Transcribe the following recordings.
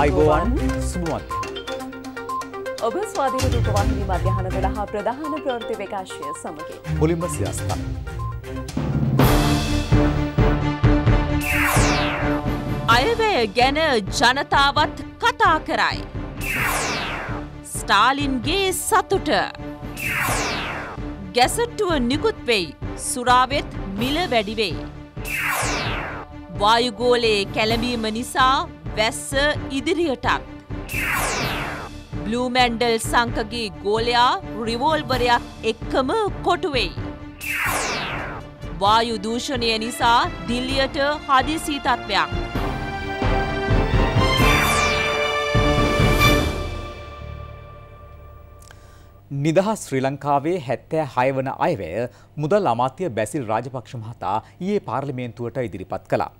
අයිබෝවන් සුමුවත්. ඔබ ස්වාධීන රූපවාහිනී මධ්‍යහන වල හා ප්‍රධාන ප්‍රවෘත්ති විකාශය සමගින්. මුලින්ම සියස්තන්. අයවැය ගැන ජනතාවත් කතා කරයි. ස්ටාලින්ගේ සතුට ගැසට්ටුව නිකුත් වෙයි සුරාවෙත් මිල වැඩිවෙයි. වායුගෝලයේ කැළඹීම නිසා වැස්ස ඉදිරියටත්. බ්ලූමැන්ඩල් සංකගේ ගෝලයා රිවෝල්වරයක් එක්කම කොටුවෙයි. වායු දූෂණය නිසා දිල්ලියට හදිසි තත්ත්වයක්. නිදහස් ශ්‍රී ලංකාවේ හැත්තෑ හයවන අයවැය මුදල් අමාත්‍ය බැසිල් රාජපක්ෂ මහතා ඊයේ පාර්ලිමේන්තුවට ඉදිරිපත් කළා.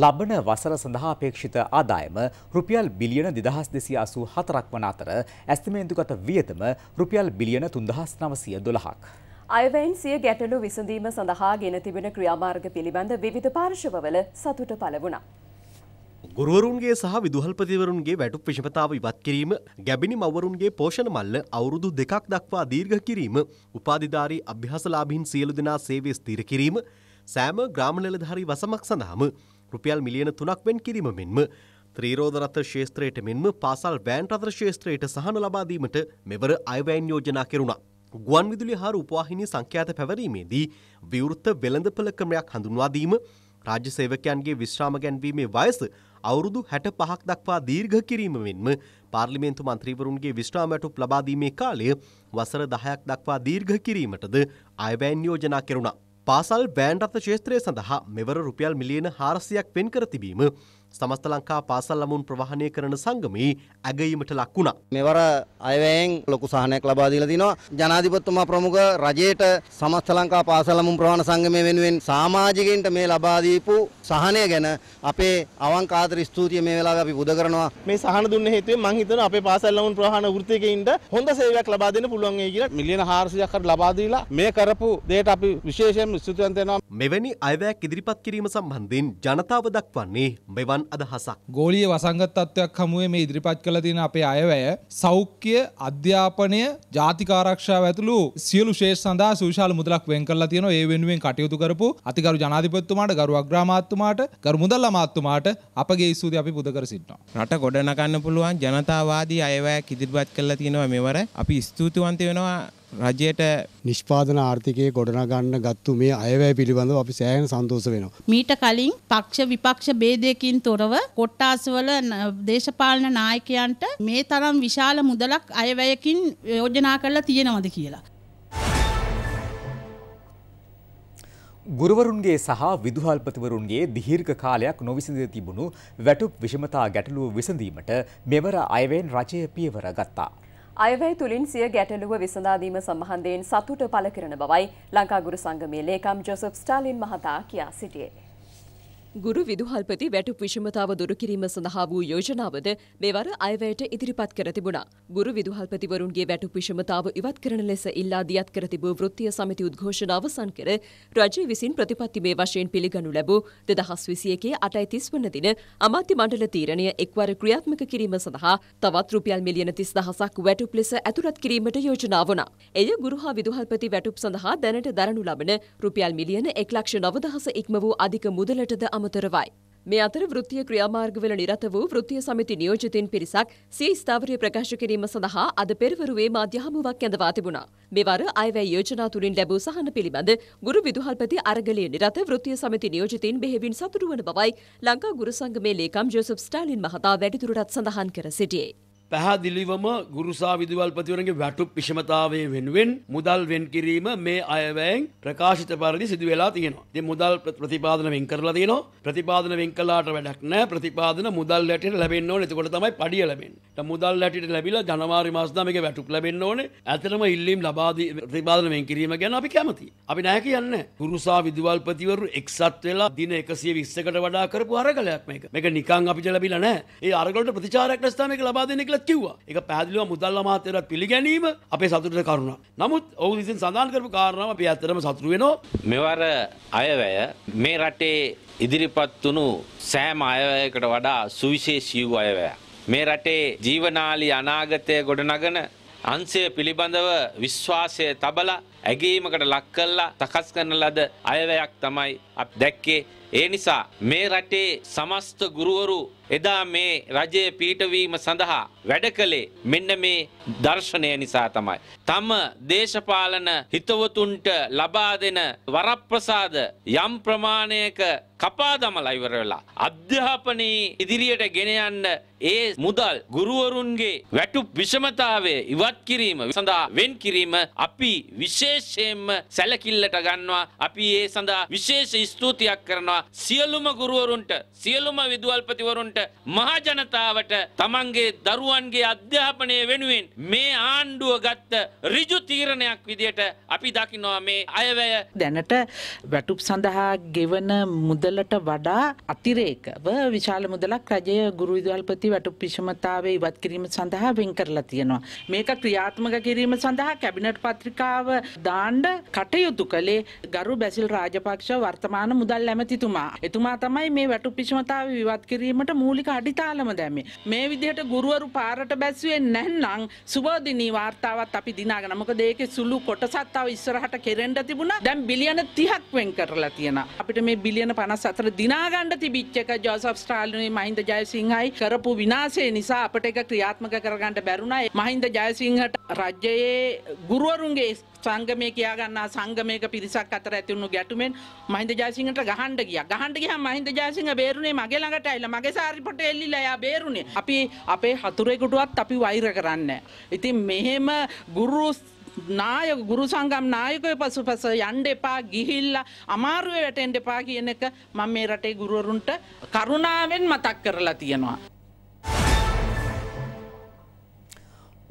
ලබන වසර සඳහා අපේක්ෂිත ආදායම රුපියල් බිලියන 2284ක් වන අතර ඇස්තිමේන්තුගත වියදම රුපියල් බිලියන 3912ක්. අයවැයින් සිය ගැටලු විසඳීම සඳහා ගෙන තිබෙන ක්‍රියාමාර්ග පිළිබඳ විවිධ පාර්ශවවල සතුට පළ වුණා. ගුරුවරුන්ගේ සහ විදුහල්පතිවරුන්ගේ වැටුප් විෂමතාව ඉවත් කිරීම ගැබිනි මවරුන්ගේ පෝෂණ මල්ල අවුරුදු දෙකක් දක්වා දීර්ඝ කිරීම උපාධිධාරී අභ්‍යාසලාභීන් සියලු දෙනා සේවය ස්ථීර කිරීම සෑම ග්‍රාම නිලධාරී වසමක් සඳහාම රුපියල් මිලියන තුනක් වෙන් කිරීම මෙන්ම ත්‍රීරෝධරත ශේත්‍රයට මෙන්ම පාසල් වෑන් රතර ශේත්‍රයට සහන ලබාදීමට මෙවර අයවෑන් යෝජනා කෙරුණා. ගුවන් විදුලි හා රූපවාහිනී සංඛ්‍යාත පැවරීමේදී විවෘත වෙළඳපළ ක්‍රමයක් හඳුන්වාදීම රාජ්‍ය සේවකයන්ගේ විශ්‍රාම ගැන්වීමේ වයස අවුරුදු හැට පහක් දක්වා දීර්ඝ කිරීම මෙන්ම පාර්ලිමේන්තු මන්ත්‍රීවරුන්ගේ විශ්‍රාමැටුප් ලබාදීමේ කාලය වසර දහයක් දක්වා දීර්ඝ කිරීමටද අයවෑන් යෝජනා කෙරුණා. පාසල් බෑන්රත්ත ශේත්‍රය සඳහා මෙවර රුපියල් මිලියන හාරසියක් පෙන් කර තිබීම සමස්ත ලංකා පාසල් ළමුන් ප්‍රවාහනය කරන සංගමේ ඇගීමට ලක් වුණා. මෙවර අයවැයෙන් ලොකු සහනයක් ලබා දීලා තිනවා. ජනාධිපතිතුමා ප්‍රමුඛ රජයට සමස්ත ලංකා පාසල් ළමුන් ප්‍රවාහන සංගමය වෙනුවෙන් සමාජිකයින්ට මේ ලබා දීපු සහනය ගැන අපේ අවංක ආදර ස්තුතිය මේ වෙලාවේ අපි පුද කරනවා. මේ සහන දුන්න හේතුවෙන් මම හිතනවා අපේ පාසල් ළමුන් ප්‍රවාහන වෘත්තිකයින්ට හොඳ සේවයක් ලබා දෙන්න පුළුවන් වෙයි කියලා මිලියන 400ක් හරි ලබා දීලා මේ කරපු දෙයට අපි විශේෂයෙන් ස්තුතිවන්ත වෙනවා. මෙවැනි අයවැයක් ඉදිරිපත් කිරීම සම්බන්ධයෙන් ජනතාව දක්වන්නේ මෙවන් යන් අදහසක්. ගෝලීය වසංගත තත්ත්වයක් හමුවේ මේ ඉදිරිපත් කළ තියෙන අපේ අයවැය සෞඛ්‍ය අධ්‍යාපනය ජාතික ආරක්ෂාව ඇතුළු සියලු ශේෂ සඳහා සූශාල මුදලක් වෙන් කරලා තියෙනවා ඒ වෙනුවෙන් කටයුතු කරපු අතිගරු ජනාධිපතිතුමාට ගරු අග්‍රාමාත්‍යතුමාට ගරු මුදල් අමාත්‍යතුමාට අපගේ ඉසුදී අපි පුද කර සිටිනවා. රට ගොඩනගන්න පුළුවන් ජනතාවාදී අයවැයක් ඉදිරිපත් කරලා තියෙනවා මෙවර අපි ස්තුතිවන්ත වෙනවා රජයට නිෂ්පාදන ආර්ථිකය ගොඩනගන්න ගත්තු මේ අයවැය පිළිබඳව අපි සෑහෙන සන්තෝෂ වෙනවා. මීට කලින් පක්ෂ විපක්ෂ ભેදයකින් තොරව කොට්ටාස්වල දේශපාලන නායකයන්ට මේ තරම් විශාල මුදලක් අයවැයකින් යෝජනා කරලා තියෙනවද කියලා. ගුරුවරුන්ගේ සහ විදුහල්පතිවරුන්ගේ දිහිර්ඝ කාලයක් නොවිසඳ තිබුණු වැටුප් විෂමතා ගැටලුව විසඳීමට මෙවර අයවෙන් රජය පියවර ගත්තා. අයවැය තුළින් සිය ගැටලුව විසඳාදීම සම්බන්ධයෙන් සතුට පළ කරන බවයි ලංකාගුරු සංගමේ ලේකම් ජොසප් ස්ටාලින් මහතා කියා සිටියේ. ගුරු විදුහල්පති වැටුප විෂමතාව දුරුකිරීම සඳහා වූ යෝජනාවද මෙවර අයවැයට ඉදිරිපත් කර තිබුණා. ගුරු විදුහල්පතිවරුන්ගේ වැටුප විෂමතාව ඉවත් කරන ලෙස ඉල්ලා දියත් කර තිබූ වෘත්තීය සමිති උද්ඝෝෂණාව සංකර රජය විසින් ප්‍රතිපත්ති මේ වශයෙන් පිළිගනු ලැබූ 2021 8යි 30 වන දින අමාත්‍ය මණ්ඩල තීරණය එක්වර ක්‍රියාත්මක කිරීම සඳහා තවත් රුපියල් මිලියන 30000ක් වැටුප් ලෙස ඇතුළත් කිරීමට යෝජනා වුණා. එය ගුරු හා විදුහල්පති වැටුප් සඳහා දැනට දරනු ලබන රුපියල් මිලියන 1.9000 ඉක්ම වූ අධික මුදලටද අමතරවයි. මේ අතර වෘත්තිය ක්‍රියාමාර්ගවල නිරත වූ වෘත්තිය සමිති නියෝජිතින් පිරිසක් සිය ස්ථාවරය ප්‍රකාශ කිරීම සඳහා අද පෙරවරුවේ මාධ්‍ය හමුවක් ඇඳවා තිබුණා. මෙවර අයවැය යෝජනා තුලින් ලැබූ සහන පිළිබඳ ගුරු විදුහල්පති අරගලිය නිරත වෘත්තිය සමිති නියෝජිතින් බෙහෙවින් සතුටු වන බවයි ලංකා ගුරු සංගමේ ලේකම් ජෝසප් ස්ටාලින් මහතා වැඩිදුරටත් සඳහන් කර සිටියේ. පැහැදිලිවම ගුරුසා විදුවල්පතිවරගේ වැටු පිෂමතාවය වෙනුවෙන් මුදල් වෙන් කිරීම මේ අයවැයෙන් ප්‍රකාශිත පරිදි සිදු වෙලා තියෙනවා. ඉතින් මුදල් ප්‍රතිපාදන වෙන් කරලා තියෙනවා. ප්‍රතිපාදන වෙන් කළාට වැඩක් නැහැ. ප්‍රතිපාදන මුදල් රැටියට ලැබෙන්න ඕනේ. එතකොට තමයි පඩිය ලැබෙන්නේ. මුදල් රැටියට ලැබිලා ජනවාරි මාස 9 මේක වැටුප් ලැබෙන්න ඕනේ. ඇත්තටම ඉල්ලීම් ලබා දී ප්‍රතිපාදන වෙන් කිරීම ගැන අපි කැමතියි. අපි නැහැ කියන්නේ. ගුරුසා විදුවල්පතිවරු එක්සත් වෙලා දින 120කට වඩා කරපු අරගලයක් මේක. මේක නිකන් අපිට ලැබිලා නැහැ. ඒ අරගලට ප්‍රතිචාරයක් නැස්තාව මේක ලබා දෙන්නේ කියලා ගැනත් කිව්වා එක පැදිලිව මුදල්ල මාතයරත් පිළිගැනීම අපේ සතුරට කරුණ නමුත් ඔවු විසින් සඳහන් කරපු කාරණාව අපි ඇත්තරම සතුරු වෙනවා මෙවර අයවැය මේ රටේ ඉදිරිපත් වුණු සෑම අයවැයකට වඩා සුවිශේෂී වූ අයවැය මේ රටේ ජීවනාලි අනාගතය ගොඩනගන අන්සය පිළිබඳව විශ්වාසය තබලා ඇගීමකට ලක් කළා සකස් කරන ලද අයවැයක් තමයි අප දැක්කේ. ඒ නිසා මේ රටේ සමස්ත ගුරුවරු එදා මේ රජය පීටවීම සඳහා වැඩ කළේ මෙන්න මේ දර්ශනය නිසා තමයි. තම දේශපාලන හිතවතුන්ට ලබා දෙන වරප්‍රසාද යම් ප්‍රමාණයක කපා දමලා ඉවර වෙලා අධ්‍යාපනයේ ඉදිරියට ගෙන යන්න ඒ මුදල් ගුරුවරුන්ගේ වැටුප් විෂමතාවය ඉවත් කිරීම සඳහා වෙන් කිරීම අපි විශේෂ විශේෂයෙන්ම සැලකිල්ලට ගන්නවා. අපි ඒ සඳහා විශේෂ ස්තුතියක් කරනවා සියලුම ගුරුවරුන්ට, සියලුම විදුහල්පතිවරුන්ට, මහා ජනතාවට තමන්ගේ දරුවන්ගේ අධ්‍යාපනය වෙනුවෙන් මේ ආණ්ඩුව ගත්ත ඍජු තීරණයක් විදියට අපි දකිනවා මේ අයවැය දැනට වැටුප් සඳහා ගෙවන මුදලට වඩා අතිරේකව විශාල මුදලක් රජය ගුරු විදුහල්පති වැටුප් විෂමතාවේ ඉවත් කිරීම සඳහා වෙන් කරලා තියෙනවා. මේක ක්‍රියාත්මක කිරීම සඳහා කැබිනට් පත්‍රිකාව දාණ්ඩ කටයුතු කළේ ගරු බැසිල් රාජපක්ෂ වර්තමාන මුදල් ඇමතිතුමා. එතුමා තමයි මේ වැටුපිෂමතාව විවත් කිරීමට මූලික අඩිතාලම දැමේ. මේ විදිහට ගුරුවරු පාරට බැස්සුවේ නැත්නම් සුබෝධිනී වාර්තාවත් අපි දිනාගෙන මොකද ඒකේ සුළු කොටසක් තව ඉස්සරහට කෙරෙන්න තිබුණා. දැන් බිලියන 30ක් වෙන් කරලා තියෙනවා. අපිට මේ බිලියන 54 දිනා ගන්න තිබිච්ච එක ජෝසප් ස්ටාලිනුයි මහින්ද ජයසිංහයි කරපු විනාශය නිසා අපිට ඒක ක්‍රියාත්මක කරගන්න බැරුණා. මහින්ද ජයසිංහට රජයේ ගුරුවරුන්ගේ සංගමය කියයාගන්නා සංගමයක පිරිසක් අතර ඇතිවුණු ගැටුමෙන් මහින්ද ජයසිංහට ගහන්ඩ ගිය ගහන්ඩ ගිය මහින්ද ජයසිංහ බේරුණේ මගේ ළඟට ඇල්ල මගේ සාරිපොට එල්ලිලයා බේරුණේ අපි අපේ හතුරෙකුටුවත් අපි වෛර කරන්න. ඉතින් මෙහෙම ගුරුස් නායක ගුරු සංගම් නායකය පසුපස යන්න එපා ගිහිල්ලා අමාරුවේ වැටෙන්ඩ එපා කියන එක මම මේ රටේ ගුරුවරුන්ට කරුණාවෙන් මතක් කරලා තියෙනවා.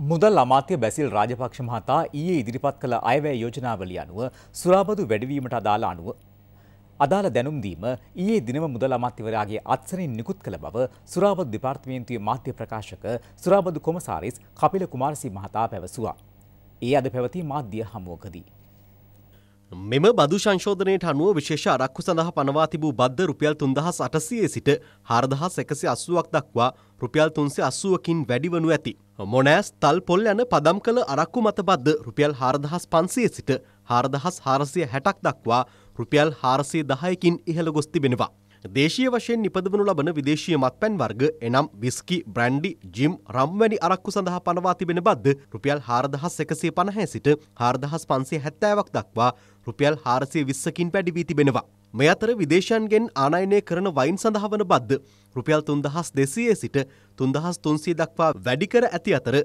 මුදල් අමාත්‍ය බැසිල් රාජපක්ෂ මහතා ඊයේ ඉදිරිපත් කළ අයවැය යෝජනාවලිය අනුව සුරාබදු වැඩිවීමට අදාළ අනුව අදාළ දැනුම් දීම ඊයේ දිනම මුදල් අමාත්‍යවරයාගේ අත්සරින් නිකුත් කළ බව සුරාබදු දෙපාර්තමේන්තුවේ මාධ්‍ය ප්‍රකාශක සුරාබදු කොමසාරිස් කපිල කුමාරසිංහ මහතා පැවසුවා. ඒ අද පැවති මාධ්‍ය හමුවකදී මෙම බදු සංශෝධනයට අනුව විශේෂ අරක්කු සඳහා පනවා තිබූ බද්ධ රුපියල් 3800 සිට 4180ක් දක්වා රුපියල් තුන්සේ අසුවකින් වැඩිවනු ඇති. මොනෑස් තල් පොල් යන පදම් කළ අරක්කු මතබද්ද රුපියල් හාරදහස් පන්සය සිට හාරදහස් හාරසිය හැටක් දක්වා රුපියල් හාරසේ දහයකින් ඉහළ ගොස් තිබෙනවා. දේශය වශයෙන් නිපදවනු ලබන විදේශය මත් පැන් වර්ග එනම් විස්කි බ්‍රන්්ඩි ජිම් රම්වැනි අරක්කු සඳහා පනවා තිබෙන බද්ද රුපියල් හාරදහස් එකසේ පණහැ සිට හාරදහස් පන්සේ හැත්තෑවක් දක්වා රුපියල් හාරසේ විස්සකින් පැඩිවී තිබෙනවා. මේ අතර විදේශයන්ගෙන් ආනයනය කරන වයින් සඳහා වන බද්ද රුපියල් තුන්දහස් දෙසයේ සිට තුන්දහස් තුන්සිය දක්වා වැඩිකර ඇති අතර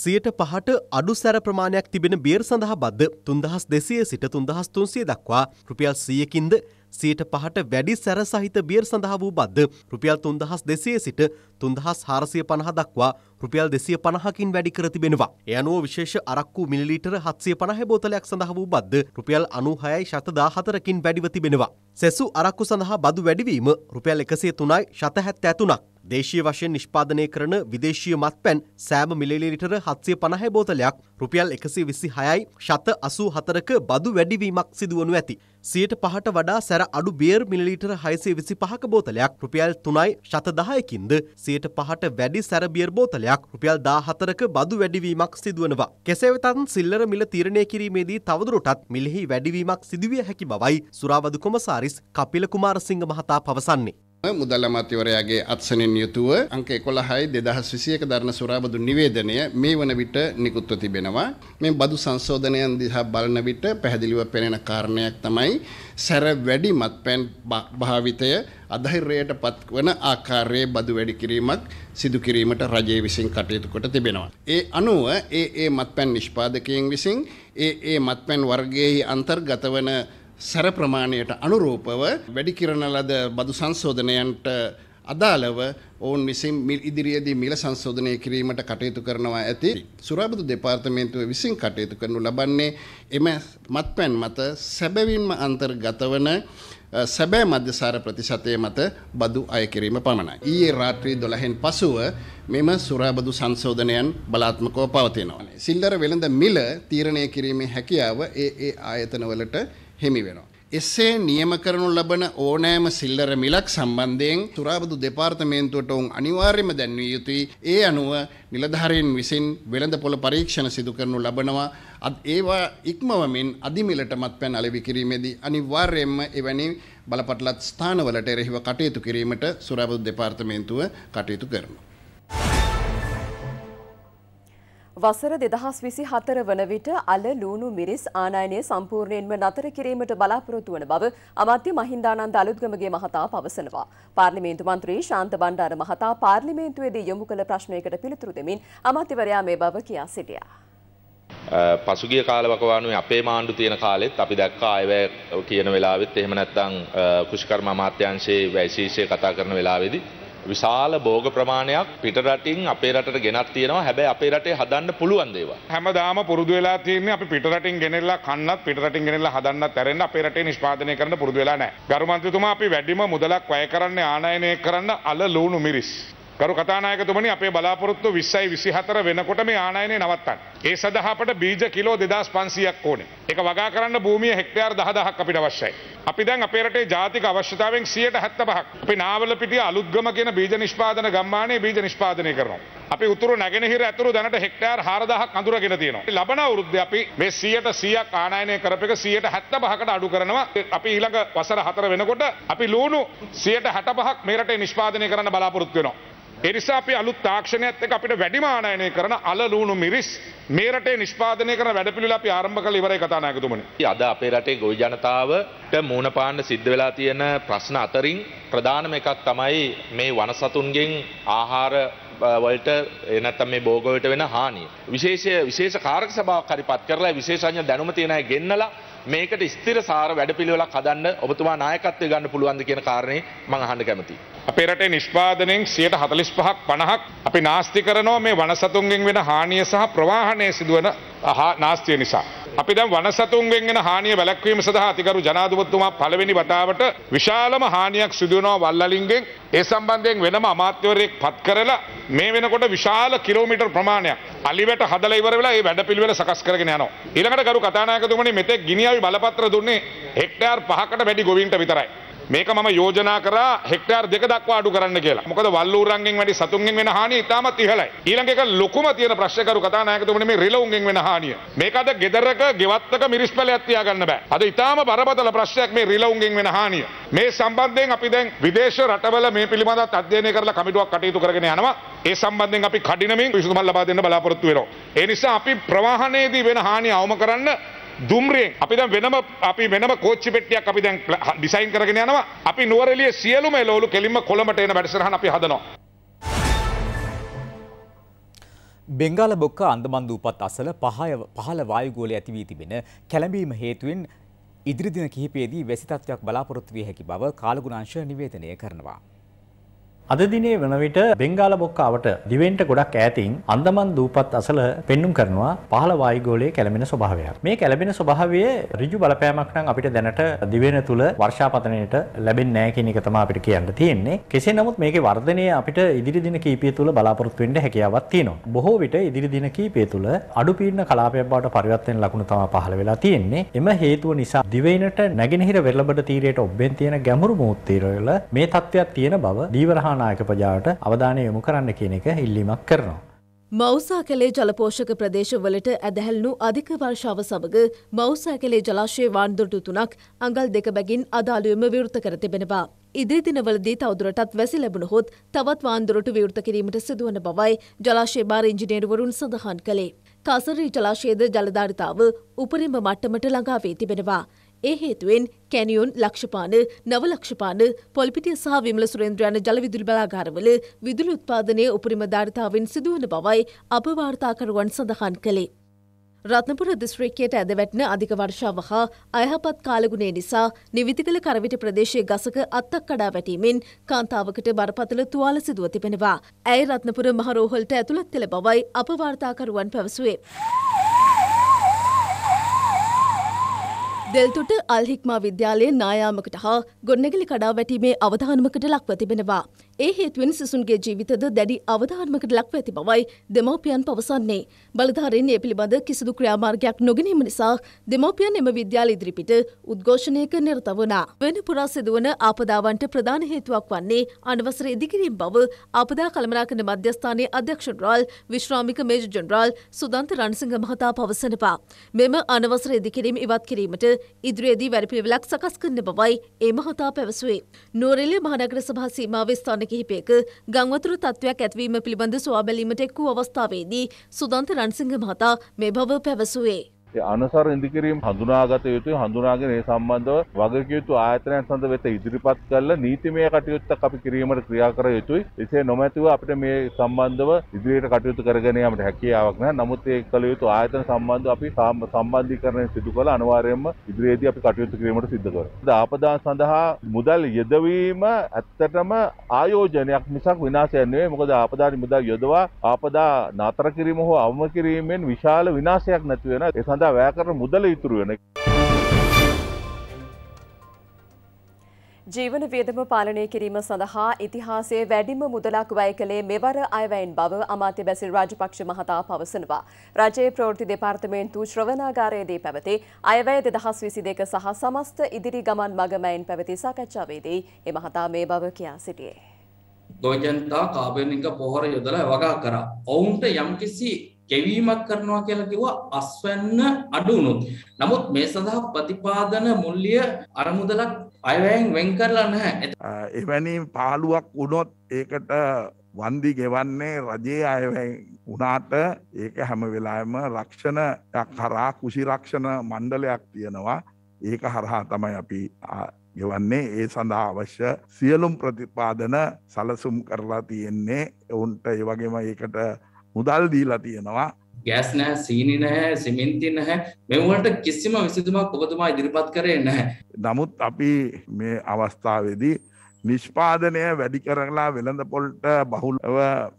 සියට පහට අඩු සැර ප්‍රමාණයක් තිබෙන බියර් සඳහා බද්ද තුන්දහස් දෙසයේ සිට තුන්දහස් තුන්සිය දක්වා රුපියල් සියකින්ද සීට පහට වැඩි සැර සහිත බියර් සඳහා වූ බද්ද රුපියල් තුන්දහස් දෙසය සිට තුන්දහස් හාරසිය පණහ දක්වා රුපියල් දෙසිය පණහකින් වැඩි කර තිබෙනවා. එය අනුව විශේෂ අරක්කු මිලිලීටර හත්සිය පණහ බෝතලයක් සඳහා වූ බද්ද රුපියල් අනුහයයි ශතදා හතරකින් වැඩිව තිබෙනවා. සෙසු අරක්කු සඳහා බදු වැඩිවීම රුපියල් එකසේ තුනයි ශතහැත් ඇතුනක්. දේශීය වශයෙන් නිෂ්පාදනය කරන විදේශීය මත්පැන් සෑම මිලිලිටර හත්සිය පණහ බෝතලයක් රුපියල් එකසි විසි හයයි ශත අසූ හතරක බදු වැඩිවීමක් සිදුවනු ඇති. සියයට පහට වඩා සැර අඩු බියර් මිලිටර හයිසේ විසි පහක බෝතලයක් රුපියල් තුනයි ශත දහයකින්ද සියයට පහට වැඩි සැරබියර් බෝතලයක් රුපියල් දාහතරක බදු වැඩිවීමක් සිදුවනවා. කෙසේවෙතන් සිල්ලර මිල තීරණය කිරීමේදී තවදුරටත් මිලෙහි වැඩිවීමක් සිදුවිය හැකි බවයි සුරාවදු කොමසාරිස් කපිල කුමාරසිංහ මහතා පවසන්නේ. මුදල් අමාත්‍යවරයාගේ අත්සනින් යුතුව අංක 11යි 2021 දරන සුරාබදු නිවේදනය මේ වන විට නිකුත්ව තිබෙනවා. මේ බදු සංශෝධනයන් දිහා බලන විට පැහැදිලිව පෙනෙන කාරණයක් තමයි සැර වැඩි මත්පැන් භාවිතය අධෛර්යයට පත්වන ආකාරයේ බදු වැඩි කිරීමක් සිදු කිරීමට රජය විසින් කටයුතු කොට තිබෙනවා. ඒ අනුව ඒ ඒ මත්පැන් නිෂ්පාදකයන් විසින් ඒ ඒ මත්පැන් වර්ගයේ අන්තර්ගත වන සැර ප්‍රමාණයට අනුරූපව වැඩි කිරණ ලද බදු සංශෝධනයන්ට අදාළව ඔවුන් විසින් මිල් ඉදිරියේදී මිල සංශෝධනය කිරීමට කටයුතු කරනවා ඇති සුරාබුදු දෙපාර්තමේන්තුව විසින් කටයුතු කරනු ලබන්නේ එම මත්පැන් මත සැබවින්ම අන්තර්ගත වන සැබෑ මධ්‍යසාර ප්‍රතිශතය මත බදු අය කිරීම පමණයි. ඊයේ රාත්‍රී 12න් පසුව මෙම සුරාබදු සංශෝධනයන් බලාත්මකව පවතිනවා. සිල්ලර වෙළඳ මිල තීරණය කිරීමේ හැකියාව ඒ ඒ ආයතනවලට හිමි වෙනවා. එසේ නියම කරනු ලබන ඕනෑම සිල්ලර මිලක් සම්බන්ධයෙන් තුරාබුදු දෙපාර්තමේන්තුවට ඔවුන් අනිවාර්යම දැන්විය යුතුයි. ඒ අනුව නිලධාරීන් විසින් වෙළඳ පොළ පරීක්ෂණ සිදු කරනු ලබනවා. අත් ඒවා ඉක්මවමින් අධිමිලට මත්පැන් අලෙවි කිරීමේදී අනිවාර්යයෙන්ම එවැනි බලපටලත් ස්ථානවලට එරෙහිව කටයුතු කිරීමට සුරාබුදු දෙපාර්තමේන්තුව කටයුතු කරනවා. වසර දෙදහස් විසි හතර වන විට අල ලූුණු මිරිස් ආනයනය සම්පූර්ණයෙන්ම නතර කිරීමට බලාපොරොත්තු වන බව අමාත්‍ය මහින්දානන්ද අලුත්ගමගේ මහතා පවසනවා. පාර්ලිමේන්තු මන්ත්‍රී ශාන්ත බණ්ඩාර මහතා පාර්ලිමේන්තුවේදී යොමු කළ ප්‍රශ්නයකට පිළිතුරු දෙමින් අමාත්‍යවරයා මේ බව කියා සිටියා. පසුගිය කාලවකවානුවේ අපේ මාණ්ඩු තියෙන කාලෙත් අපි දැක්කා අයවැය කියන වෙලාවෙත් එහෙම නැත්නම් කෘෂිකර්ම අමාත්‍යාංශයේ වැසිෂය කතා කරන වෙලාවේදී විශාල බෝග ප්‍රමාණයක් පිටරටින් අපේ රටට ගෙනත් තියෙනවා හැබැයි අපේ රටේ හදන්න පුළුවන් දේවල්. හැමදාම පුරුදු වෙලා තියෙන්නේ අපි පිටරටින් ගෙනෙලා කන්නත් පිටරටින් ගෙනෙලා හදන්නත් ඇරෙන්න අපේ රටේ නිෂ්පාදනය කරන්න පුරුදු වෙලා නැහැ. ගරු මන්ත්‍රීතුමා අපි වැඩිම මුදලක් වැය කරන්නේ ආනයනය කරන්න අල ලුණු මිරිස්. කරු කතානායකතුමනි අපේ බලාපොරොත්තු විස්සයි විසිහතර වෙනකොට මේ ආනයනය නවත්තන්. ඒ සඳහාට බීජ කිලෝ දෙදස් පන්සියක් ඕන. එක වගා කරන්න භූමිය හෙක්ටයාර් දහදහක් අපිට අවශ්‍යයි. අපි දැන් අපේරටේ ජාතික අවශ්‍යතාවෙන් සියයට හැත්ත පහක් අපි නාවල පිටිය අලුද්ගම කියන බීජ නිෂ්පාදන ගම්මානය බීජ නිෂ්පාදනය කරනවා. අපි උතුර නැගෙනහිර ඇතුරු දැනට හෙක්ටයාර් හාරදහක් අඳුරගෙන තියෙනවා. ලබන අවුරුද්ද අපි මේ සියයට සියක් ආනායනය කරප එක සියයට හැත්ත පහකට අඩු කරනවා. අපි ඊළඟ වසර හතර වෙනකොට අපි ලූණු සියයට හැට පහක් මේ රටේ නිෂ්පාදනය කරන්න බලාපොරොත්තු වෙනවා. එනිසා අපි අලුත් තාක්ෂණයත් එක අපිට වැඩිමානයනය කරන අලලූුණු මිරිස් මේරට නිෂ්පාදනය කර වැඩපිළ අපි ආරම්භ කල ඉවර කතානායකතුමන අද අපේ රටේ ගොයි ජනතාවට මූුණපාන්න සිද්ධ වෙලා තියෙන ප්‍රශ්න අතරින් ප්‍රධානම එකක් තමයි මේ වනසතුන්ගෙන් ආහාර වලට එනත්තම් මේ බෝගවලට වෙන හානිය. විශේෂ විශේෂ කාරක සභාවක් හරි පත් කරලා විශේෂඥ දැනුම තියෙන අය ගෙන්නලා මේකට ස්ථිර සාර වැඩපිළිවෙලක් හදන්න ඔබතුමා නායකත්වය ගන්න පුළුවන්ද කියන කාරණේ මම අහන්න කැමතියි. අපේ රටේ නිෂ්පාදනයෙන් 145ක් 50ක් අපි නාස්ති කරනවා මේ වනසතුන්ගෙන් වෙන හානිය සහ ප්‍රවාහනය සිදුවන නාස්තිය නිසා. අපි දැන් වනසතුන්ගෙන් එන හානිය වැළැක්වීම සඳහා අතිගරු ජනාධිපතිතුමා පළවෙනි වතාවට විශාලම හානියක් සිදු වෙනවා වල්ලලින්ගෙන් ඒ සම්බන්ධයෙන් වෙනම අමාත්‍යවරයෙක් පත් කරලා මේ වෙනකොට විශාල කිලෝමීටර් ප්‍රමාණයක් අලිවැට හදලා ඉවර වෙලා ඒ වැඩපිළිවෙල සකස් කරගෙන යනවා ඊළඟට ගරු කතානායකතුමනි මෙතෙක් ගිනියාවි බලපත්‍ර දුන්නේ හෙක්ටයාර් 5කට වැඩි ගොවීන්ට විතරයි මේක මම යෝජනා කරා හෙක්ටර් දෙක දක්වා අඩු කරන්න කියලා. මොකද වල්ලූරන්ගෙන් වැඩි සතුන්ගෙන් වෙන හානිය ඉතාමත් ඉහළයි. ඊළඟ එක ලොකුම තියෙන ප්‍රශ්නකරු කතානායකතුමනි මේ රිලවුන්ගෙන් වෙන හානිය. මේක අද ගෙදරක ගෙවත්තක මිරිස්පැලයක් තියාගන්න බෑ. අද ඉතාම බරපතල ප්‍රශ්නයක් මේ රිලවුන්ගෙන් වෙන හානිය. මේ සම්බන්ධයෙන් අපි දැන් විදේශ රටවල මේ පිළිබඳව අධ්‍යයනය කරලා කමිටුවක් කටයුතු කරගෙන යනවා. ඒ සම්බන්ධයෙන් අපි කඩිනමින් විසඳුමක් ලබා දෙන්න බලාපොරොත්තු වෙනවා. ඒ නිසා අපි ප්‍රවාහනයේදී වෙන හානිය අවම කරන්න දුම්රයෙන් අපි දැන් වෙනම අපි වෙනම කෝච්චි පෙට්ටියක් අපි දැන් ඩිසයින් කරගෙන යනවා. අපි නුවරඑළියේ සියලුම එළවලු කෙලින්ම කොළඹට එන වැඩසටහන අපි හදනවා. බෙංගාල බොක්ක අන්දමන් දූපත් අසල 5 පහළ වායුගෝලයේ ඇති වී තිබෙන කැළඹීම හේතුවෙන් ඉදිරි දින කිහිපයේදී වැසි තත්ත්වයක් බලාපොරොත්තු විය හැකි බව කාලගුණාංශ නිවේදනය කරනවා. අද දිනේ වන විට බෙන්ගාල බොක්කාවට දිවෙන්ට ගොඩක් ඈතින් අන්දමන් දූපත් අසල පෙන්눔 කරනවා පහළ වායුගෝලයේ කැළඹෙන ස්වභාවයක්. මේ කැළඹෙන ස්වභාවය ඍජු බලපෑමක් නම් අපිට දැනට දිවෙන තුල වර්ෂාපතනයට ලැබෙන්නේ නැහැ කියන එක තමයි අපිට කියන්න තියෙන්නේ. කෙසේ නමුත් මේකේ වර්ධනය අපිට ඉදිරි දින කිහිපය තුල බලාපොරොත්තු වෙන්න හැකියාවක් තියෙනවා. බොහෝ විට ඉදිරි දින කිහිපය තුල අඩු පීඩන කලාපයක් බවට පරිවර්තන ලකුණු තමයි පහළ වෙලා තියෙන්නේ. එම හේතුව නිසා දිවෙනට නැගෙනහිර වෙළබඩ තීරයට ඔබෙන් තියෙන ගැඹුරු මුහුත් තීරවල මේ තත්ත්වයක් තියෙන බව දීවරහා කථානායක ප්‍රජාවට අවධානය යොමු කරන්න කියන එක ඉල්ලීමක් කරනවා. මෞසා කළේ ජලපෝෂක ප්‍රදේශවලට ඇදැහැල්නු අධික වර්ෂාව සමග මෞසා කළේ ජලාශය වාන්දුරටු තුනක් අඟල් දෙක බැගින් අදාළුවම විවෘත කර තිබෙනවා. ඉදිරි දිනවලදී තවදුරටත් වැසි ලැබුණ හොත් තවත් වාන්දුරට විවෘත කිරීමට සිදුවන බවයි ජලාශය භාර ඉංජිනේරුවරුන් සඳහන් කළේ. කසරී ජලාශයේද ජලධාරිතාව උපරිම මට්ටමට ළඟාවේ තිබෙනවා. ඒ හේතුවෙන් කැනියොන් ලක්ෂපාන නවලක්ෂපාන පොල්පිටිය සහ විමල සුරේන්ද්‍රයන ජලවිදුලි බලාගාරවල විදුලි උත්පාදනය උපරිම ධාරිතාවෙන් සිදුවන බවයි අප වාර්තාකරුවන් සඳහන් කළේ. රත්නපුර දිස්ත්‍රික්කයට ඇදවැටන අධික වර්ෂාව හා අයහපත් කාලගුණේ නිසා නිවිතිකල කරවිට ප්‍රදේශයේ ගසක අත්තක් කඩා වැටීමෙන් කාන්තාවකට බරපතල තුවාල සිදුව තිබෙනවා. ඇය රත්නපුර මහරෝහලට ඇතුළත් කළ බවයි අප වාර්තාකරුවන් පැවසුවේ. දෙල්තොට අල්හික්මා විද්‍යාලයේ නායාමකට හා ගොන්නගලි කඩාවැටීමේ අවධානමකට ලක්ව තිබෙනවා. ඒ හේතුවෙන් සිසුන්ගේ ජීවිතද දැඩි අවධානමකට ලක්ව ඇති බවයි දෙමව්පියන් පවසන්නේ. බලධාරීන් ඒ පිළිබඳ කිසිදු ක්‍රියාමාර්ගයක් නොගැනීම නිසා දෙමව්පියන් එම විද්‍යාල ඉදිරිපිට උද්ඝෝෂණයක නිරත වුණා. වෙන පුරා සිදුවන ආපදාවන්ට ප්‍රධාන හේතුවක් වන්නේ අනවසර ඉදිකිරීම බව ආපදා කළමනාකරණ මධ්‍යස්ථානයේ අධ්‍යක්ෂ ජනරාල් විශ්‍රාමික මේජර් ජනරාල් සුදන්ත රණසිංහ මහතා පවසනවා. මෙම අනවසර ඉදිකිරීම ඉවත් කිරීමට ඉදිරියේදී වැඩපිළිවෙලක් සකස් කරන බවයි ඒ මහතා පැවසුවේ. නුවරඑළිය මහනගර සභා සීමාවේ ස්ථානික කිහිපයක ගංවතුරු තත්ත්වයක් ඇත්වීම පිළිබඳ ස්වාබැලීමට එක් වූ අවස්ථාවේදී සුදන්ත රන්සිංහ මහතා මේ බව පැවසුවේ. ඒ අනසර ඉදිකිරීම හඳුනාගත යුතුයි හඳුනාගෙන ඒ සම්බන්ධව වගකීතු ආයතනයන් සඳ වෙත ඉදිරිපත් කරලා නීතිමය කටයුත්තක් අපි කිරීමට ක්‍රියා කර යුතුයි. එසේ නොමැතිව අපිට මේ සම්බන්ධව ඉදිරියට කටයුතු කරගෙන යාමට හැකියාවක් නැහැ. නමුත් ඒ කළ යුතු ආයතන සම්බන්ධව අපි සම්බන්ධීකරණය සිදු කළ අනිවාර්යයෙන්ම ඉදිරියේදී අපි කටයුතු කිරීමට සිද්ධ කරනවා. ආපදා සඳහා මුදල් යෙදවීම ඇත්තටම ආයෝජනයක් මිසක් විනාශයක් නෙවෙයි. මොකද ආපදාට මුදල් යොදවා ආපදා නතර කිරීම හෝ අවම කිරීමෙන් විශාල විනාශයක් නැති වෙනවා. ඒ සඳහා වැය කරන මුදල ඉතුරු වෙන ජීවන වියදම පාලනය කිරීම සඳහා ඉතිහාසයේ වැඩිම මුදලක් වැය කළේ මෙවර අයවැයෙන් බව අමාත්‍ය බැසිල් රාජපක්ෂ මහතා පවසනවා. රජයේ ප්‍රවෘත්ති දෙපාර්තමේන්තු ශ්‍රවණාගාරයේදී පැවති අයවැය 2022 සහ සමස්ත ඉදිරි ගමන් මගමැයින් පැවති සාකච්ඡාවේදී මේ මහතා මේ බව කියා සිටියේ. දොජන්තා කාබනික පොහොර යොදලා වගා කරා. ඔවුන්ට යම්කිසි ගෙවීමක් කරනවා කියලා කිව්වා අස්වැන්න අඩු වුණොත්. නමුත් මේ සඳහා ප්‍රතිපාදන මුල්ලිය අරමුදලක් අයවැයෙන් වෙන් කරලා නැහැ. එවැනි පාළුවක් වුණොත් ඒකට වන්දි ගෙවන්නේ රජයේ අයවැයි වනාට ඒක හැම වෙලාම රක්ෂණයක් හරා කුසි රක්ෂණ මණ්ඩලයක් තියෙනවා ඒක හරහා තමයි අපි ගෙවන්නේ ඒ සඳහා අවශ්‍ය සියලුම් ප්‍රතිපාදන සලසුම් කරලා තියෙන්නේ ඔවුන්ට ඒ වගේම ඒකට මුදල් දීලා තියෙනවා ගැස් නෑ සීනි නැහැ සිමින්ති නැහැ මෙවට කිසිම විසිතුමක් ඔබතුමා ඉදිරිපත් කරේ නැහැ. නමුත් අපි මේ අවස්ථාවේදී නිෂ්පාදනය වැඩි කරලා වෙළඳ පොල්ට බහුලව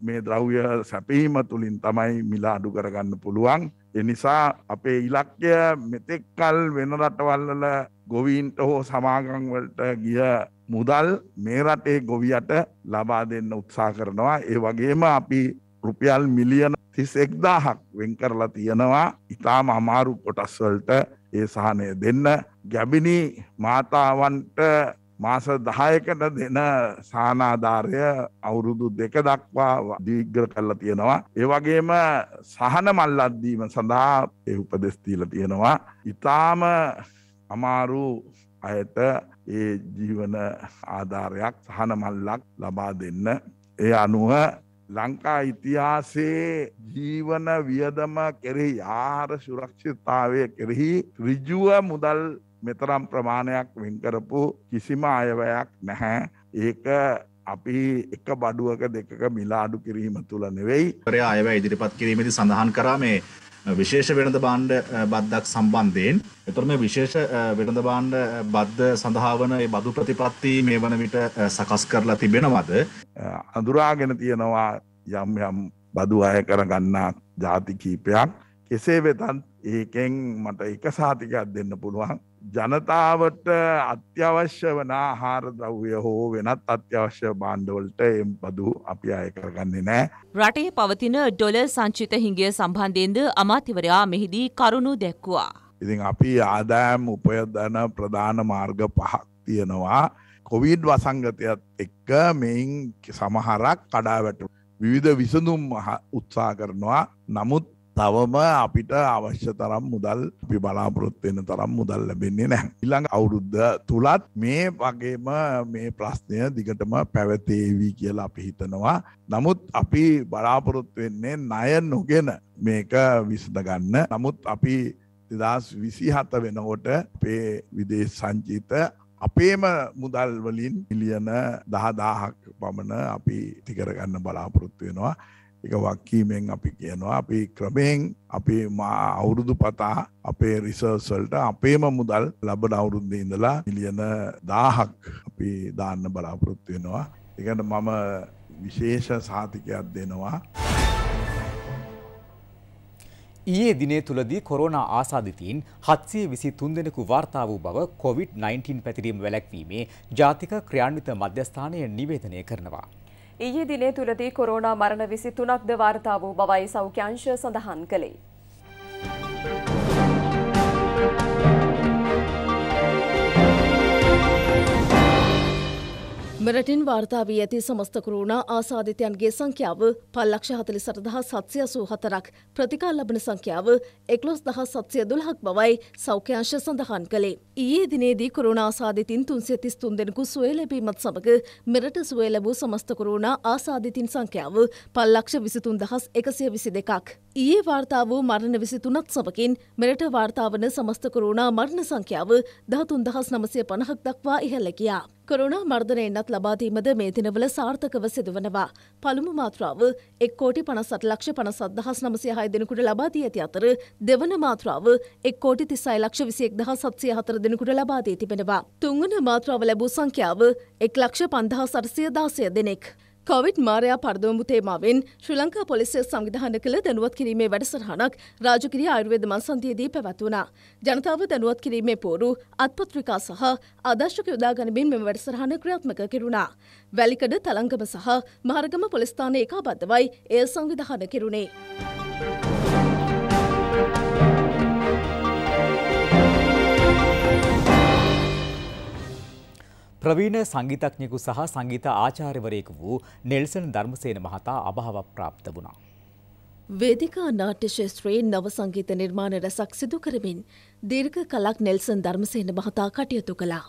මේ ද්‍රව්‍ය සැපීම තුළින් තමයි මිල අඩු කරගන්න පුළුවන්. එනිසා අපේ ඉලක්්‍ය මෙතෙක් කල් වෙන රටවල්ලල ගොවීන්ට හෝ සමාගංවලට ගිය මුදල් මේ රටේ ගොවියට ලබා දෙන්න උත්සා කරනවා. ඒ වගේම අපි රුපියල් මිලියන තිස් එක්දාහක් වෙන් කරලා තියෙනවා ඉතාම අමාරු කොටස්වලට ඒ සහනය දෙන්න ගැබිණි මාතාවන්ට මාස දහයකට දෙන සානාධාරය අවුරුදු දෙක දක්වා දීග්‍ර කල්ලා තියෙනවා. ඒවගේම සහන මල්ලද්දීම සඳහා එ උපදෙස්තීල තියෙනවා. ඉතාම අමාරු අයට ඒ ජීවන ආධාරයක් සහන මල්ලක් ලබා දෙන්න. ඒ අනුව ලංකා ඉතිහාසයේ ජීවන වියදම කෙරෙහි ආහාර සුරක්ෂිතාවය කෙරෙහි රිජුව මුදල් මෙතරම් ප්‍රමාණයක් වෙන්කරපු කිසිම අයවයක් නැහැ ඒක අපි එක බඩුවක දෙකක මිලාඩු කිරීම තුළ නෙවෙයි. පරය අයව ඉදිරිපත් කිරීමති සඳහන් කරා මේ විශේෂ වෙළඳ භාණ්ඩ බද්දක් සම්බන්ධයෙන්. එතකොට මේ විශේෂ වෙළඳ භාණ්ඩ බද්ද සඳහා වන ඒ බදු ප්‍රතිපත්ති මේ වන විට සකස් කරලා තිබෙනවද? අඳුරාගෙන තියෙනවා යම් යම් බදු අය කරගන්නා ಜಾති කීපයක්. කෙසේ වෙතත් ඒකෙන් මට එක සාතිකයක් දෙන්න පුළුවන්. ජනතාවට අත්‍යවශ්‍ය වන ආහාර ද්‍රව්‍ය හෝ වෙනත් අත්‍යවශ්‍ය බාණ්ඩවලට එම් පදු අපි අය කරගන්නේ නෑ. රටේ පවතින ඩොල සංචිත හිංගිය සම්බන්ධයෙන්ද අමාතිවරයා මෙහිදී කරුණු දැක්වා. ඉතින් අපි ආදායම් උපයදන ප්‍රධාන මාර්ග පහක් තියෙනවා. කොවිඩ් වසංගතයත් එක්ක මෙයින් සමහරක් කඩාවැට. විවිධ විසඳුම් උත්සා කරනවා නමුත් තවම අපිට අවශ්‍ය තරම් මුදල් අපි බලාපොරොත්වෙන තරම් මුදල් ලැබෙන්නේ නෑ. ඉළඟ අවුරුද්ධ තුළත් මේ වගේම මේ ප්‍රශ්නය දිගටම පැවතේවී කියලා අපි හිතනවා. නමුත් අපි බලාපොරොත්වෙන්නේ නය නොගෙන මේක විසඳගන්න. නමුත් අපි දෙදස් විසි හත වෙනකොට පේ විදේ සංචීත අපේම මුදල් වලින් මිලියන දහදාහක් පමණ අපි තිකරගන්න බලාපොරොත්තු වෙනවා. එක වක්කීමෙන් අපි කියනවා අපි ක්‍රමයෙන් අපේ මා අවුරුදු පතා අපේ රිසර්ස්වල්ට අපේම මුදල් ලබන අවුරුද්ද ඉඳලා මිලියන දාහක් අපි දාන්න බලාපොරොත්තු වෙනවා. එකට මම විශේෂ සාතිකයක් දෙනවා. ඊයේ දිනේ තුළදී කොරෝනා ආසාධිතීන් හත්සේ විසි තුන්දෙනෙකු වාර්තා වූ බව කොවිD-19 පැතිරීම වැලැක්වීමේ ජාතික ක්‍රියාන්විත මධ්‍යස්ථානය නිවේදනය කරනවා. ඊයේ දිනේ තුලදී කොරෝනා මරණ 23ක්ද වාර්තා වූ බවයි සෞඛ්‍යාංශය සඳහන් කළේ. මෙරටින් වාර්තාාවී ඇති සමස්ත කරුණ ආසාධිතයන්ගේ සංඛ්‍යාව පල්ලක්ෂ හතලි සටදහ සත්‍යය සූ හතරක් ප්‍රතිකාල් ලබන සංඛ්‍යාව එක්ලොස් දහ සත්‍යය දුළහක් බවයි සෞඛ්‍යංශ සඳහන් කළේ. ඒ දිනේදී කරුණ ආසාධිතින් තුන්සිය තිස්තුන් දෙෙනකු සුවලැබීමත් සමඟ මෙරට සුවලබූ සමස්ත කරුණ ආසාධිතින් සංඛ්‍යාව පල්ලක්ෂ විසිතුන් දහස් එකසිය විසි දෙකක්. ඒ වාර්තා වූ මරණ විසිතුනත් සමකින් මෙරට වාර්තාාවන සමස්ත කරුණ මරණ සංඛ්‍යාව දහතුන් දහස් නමසය පණහක් දක්වා ඉහලකයා. කොරුණා මර්ධනයෙන්න්නත් ලබාදීමද මේ දිනවල සාර්ථකව සිදුවනවා. පළමු මාත්‍රාව එක් කෝටි පනසට ලක්ෂ පනසත්දහස් නමසය හය දෙනකුට ලබාදී ඇති අතර දෙවන මාත්‍රාව එක් කෝටි තිසයි ලක්ෂ විසියෙක් දහ සත්සය හතර දෙනකුට ලබාදී තිබෙනවා. තුන්වන මාත්‍රාව ලැබූ සංඛ්‍යාව එක් ලක්ෂ පන්දහ සරසය දාසය දෙනෙක්. කොවිඩ් මාරයා පරදවමු තේමාවෙන් ශ්‍රී ලංකා පොලිසිය සංවිධාන කළ දැනුවත් කිරීමේ වැඩසටහනක් රාජකිරිය ආයුර්වේද මන්සන්තියේදී පැවැත්වුණා. ජනතාව දැනුවත් කිරීමේ පෝරු අත්පත්‍රිකා සහ ආදර්ශක යොදා ගනිමින් මෙම වැඩසටහන ක්‍රියාත්මක කෙරුණා. වැලිකඩ තලංගම සහ මහරගම පොලිස්ථානයේ ඒකාබද්ධවයි එය සංවිධාන කෙරුණේ. ප්‍රවීණ සංගීතඥකු සහ සංගීත ආචාර්යවරයෙකු වූ නෙල්සන් ධර්මසේන මහතා අභාව ප්‍රාප්ත වුණා. වේදිකා නාට්‍ය ශේත්‍රයේ නව සංගීත නිර්මාණ රැසක් සිදු කරමින් දීර්ඝ කලක් නෙල්සන් ධර්මසේන මහතා කටයුතු කළා.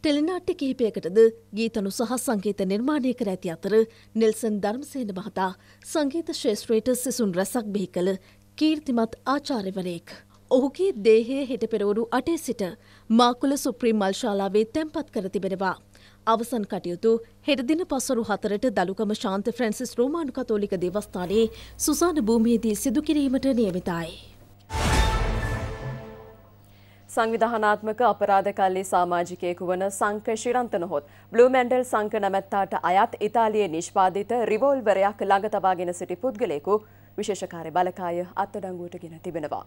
ටෙලිනාට්‍ය කිහිපයකටද ගීතනු සහ සංගීත නිර්මාණය කර ඇති අතර නෙල්සන් ධර්මසේන මහතා සංගීත ශේත්‍රයට සිසුන් රැසක් බිහි කළ කීර්තිමත් ආචාර්යවරයෙක්. ඔහුගේ දේහය හෙට පෙරවරු අටේ සිට මාකුල සුප්‍රීම් මල්ශාලාවේ තැන්පත් කර තිබෙනවා. අවසන් කටයුතු හෙටදින පසරු හතරට දළුකම ශාන්ත ෆ්‍රැන්සිස් රෝමාණු කතෝලික දෙවස්ථානයේ සුසාන භූමියේදී සිදුකිරීමට නියමිතයි. සංවිධානාත්මක අපරාධකල්ලි සාමාජිකයෙකු වන සංක ශිරන්තනොහොත් බ්ලූමැන්ඩල් සංක නැමැත්තාට අයත් ඉතාලියේ නිෂ්පාදිත රිවෝල්වරයක් ළඟ තබාගෙන සිටි පුද්ගලයෙකු විශේෂකාරය බලකාය අත්තඩංගුවට ගෙන තිබෙනවා.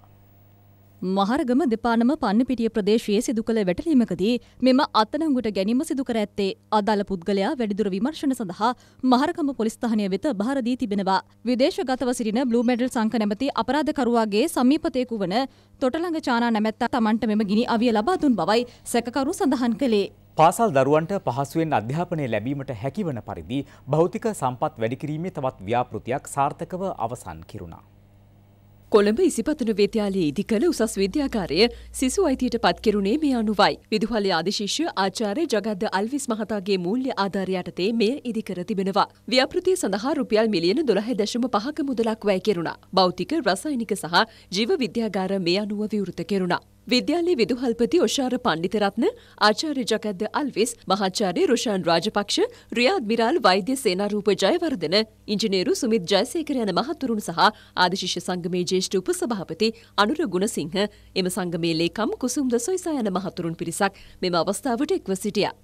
මහරගම දෙපානම පන්නපිටිය ප්‍රදේශයේ සිදු කළ වැටලීමකදී මෙම අත්අඩංගුවට ගැනීම සිදු කර ඇත්තේ අදාළ පුද්ගලයා වැඩිදුර විමර්ශන සඳහා මහරගම පොලිස් ස්ථානය වෙත බහර දී තිබෙනවා. විදේශගතව සිටින බ්ලූ මෙඩල් සංඝ නැමැති අපරාධකරුවාගේ සමීපතයෙකු වන තොටළඟ චානා නැමැත්තා Tamanට මෙම ගිනි අවිය ලබා දුන් බවයි සැකකරු සඳහන් කළේ. පාසල් දරුවන්ට පහසුවෙන් අධ්‍යාපනය ලැබීමට හැකිවන පරිදි භෞතික සම්පත් වැඩිකිරීමේ තවත් ව්‍යාපෘතියක් සාර්ථකව අවසන් කිරුණා. කොළඹ ඉසිපතන විද්‍යාලයේ ඉදිකළ උසස් විද්‍යාකාරය සිසු අයිතියට පත්කෙරුණේ මේ අනුවයි. විදුහලේ ආදිශිෂ්‍ය ආචාර්ය ජගද්ද අල්විස් මහතාගේ මූල්‍ය ආධාරය යටතේ මෙය ඉදිකර තිබෙනවා. ව්‍යාපෘතිය සඳහා රුපියල් මිලියන 12.5ක මුදලක් වැය කෙරුණා. භෞතික, රසායනික සහ ජීව විද්‍යාගාර මේ අනුව විවෘත කෙරුණා. විද්‍යාලයේ විදුහල්පති ඔෂාර පණ්ඩිතරත්න ආචාර්ය ජකද්ද අල්විස් මහාචාර්ය රුෂාන් රාජපක්ෂ රියාඩ්මිරාල් වෛද්‍ය සේනාරූප ජයවර්ධන ඉංජිනේරු සුමිත් ජයසේකර යන මහතුරුන් සහ ආදිශිෂ්‍ය සංගමේ ජ්‍යෙෂ්ඨ උපසභාපති අනුර ගුණසිංහ එම සංගමේ ලේකම් කුසුම්ද සොයිසා යන මහතුරුන් පිරිසක් මෙම අවස්ථාවට එක්ව සිටියා.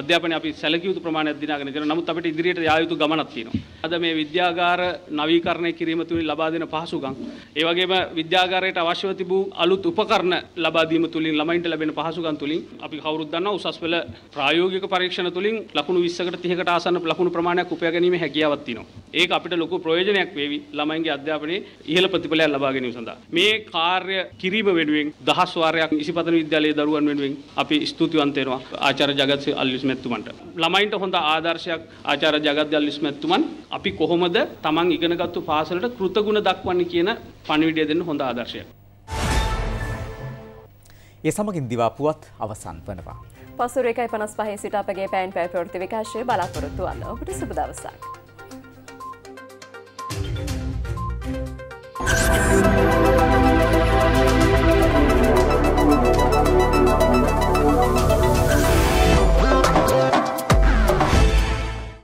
අධ්‍යාපනය අපි සැලකිය යුතු ප්‍රමාණයක් දිනාගෙන තියෙනවා. නමුත් අපිට ඉදිරියට යා යුතු ගමනක් තියෙනවා. අද මේ විද්‍යාගාර නවීකරණය කිරීම තුලින් ලබා දෙන පහසුකම්, ඒ වගේම විද්‍යාගාරයට අවශ්‍යව තිබූ අලුත් උපකරණ ලබා දීම තුලින් ළමයින්ට ලැබෙන පහසුකම් තුලින් අපි කවුරුත් දන්නවා උසස් පෙළ ප්‍රායෝගික පරීක්ෂණ තුලින් ලකුණු 20කට 30කට ආසන්න ලකුණු ප්‍රමාණයක් උපයා ගැනීමේ හැකියාවක් තියෙනවා. ඒක අපිට ලොකු ප්‍රයෝජනයක් වේවි ළමයින්ගේ අධ්‍යාපනයේ ඉහළ ප්‍රතිඵලයක් ලබා ගැනීම සඳහා. මේ කාර්ය කිරීම වෙනුවෙන් දහස් වාරයක් ඉසිපතන විද්‍යාලයේ දරුවන් වෙනුවෙන් අපි ස්තුතිවන්ත වෙනවා. ආචාර්ය ජගත් අල්විස් ලිස්මැත්තුමන්ට. ළමයින්ට හොඳ ආදර්ශයක් ආචාර ජගද්‍යල් ලිස්මැත්තුමන් අපි කොහොමද තමන් ඉගෙනගත්තු පාසලට කෘතගුණ දක්වන්න කියන පණවිඩිය දෙන්න හොඳ ආදර්ශයක්. ඒ සමගින් දිවාපුවත් අවසන් වනවා. පසුර එකයි පනස් පහේ සිට අපගේ පෑන් පෑ ප්‍රෘති විකාශය බලාපොරොත්තු වන්න ඔබට සුබ දවසක්.